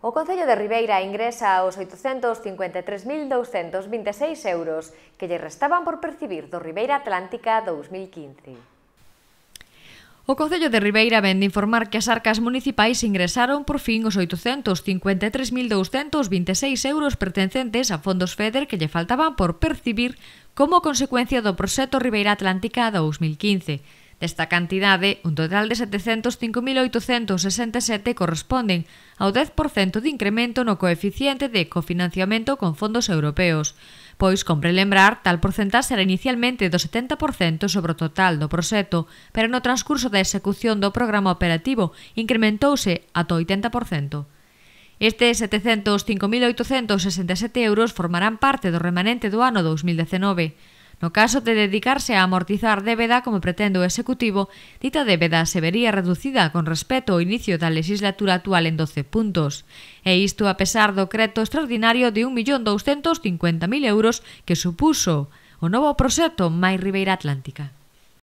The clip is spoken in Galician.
O Concello de Ribeira ingresa aos 853.226 euros que lle restaban por percibir do Ribeira Atlántica 2015. O Concello de Ribeira vende informar que as arcas municipais ingresaron por fin os 853.226 euros pertencentes a fondos FEDER que lle faltaban por percibir como consecuencia do proxecto Ribeira Atlántica 2015. Desta cantidade, un total de 705.867 corresponden ao 10% de incremento no coeficiente de cofinanciamento con fondos europeos. Pois, compre lembrar, tal porcentaxe era inicialmente do 70% sobre o total do proxecto, pero no transcurso da execución do programa operativo incrementouse ata o 80%. Estes 705.867 euros formarán parte do remanente do ano 2019. No caso de dedicarse a amortizar débeda como pretende o Executivo, dita débeda se vería reducida con respecto ao inicio da legislatura actual en 12 puntos. E isto a pesar do creto extraordinario de 1.250.000 euros que supuso o novo proxecto Mai Ribeira Atlántica.